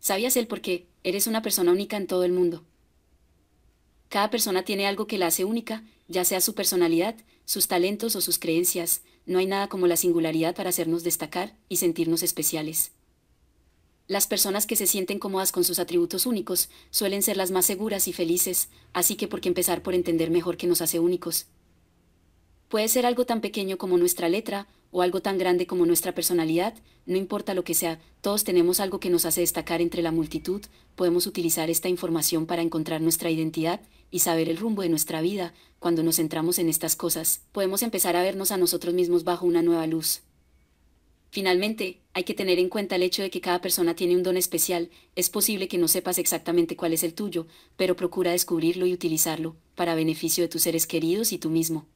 ¿Sabías el por qué? Eres una persona única en todo el mundo. Cada persona tiene algo que la hace única, ya sea su personalidad, sus talentos o sus creencias. No hay nada como la singularidad para hacernos destacar y sentirnos especiales. Las personas que se sienten cómodas con sus atributos únicos suelen ser las más seguras y felices, así que por qué empezar por entender mejor qué nos hace únicos, Puede ser algo tan pequeño como nuestra letra o algo tan grande como nuestra personalidad, no importa lo que sea, todos tenemos algo que nos hace destacar entre la multitud, podemos utilizar esta información para encontrar nuestra identidad y saber el rumbo de nuestra vida, cuando nos centramos en estas cosas, podemos empezar a vernos a nosotros mismos bajo una nueva luz. Finalmente, hay que tener en cuenta el hecho de que cada persona tiene un don especial, es posible que no sepas exactamente cuál es el tuyo, pero procura descubrirlo y utilizarlo, para beneficio de tus seres queridos y tú mismo.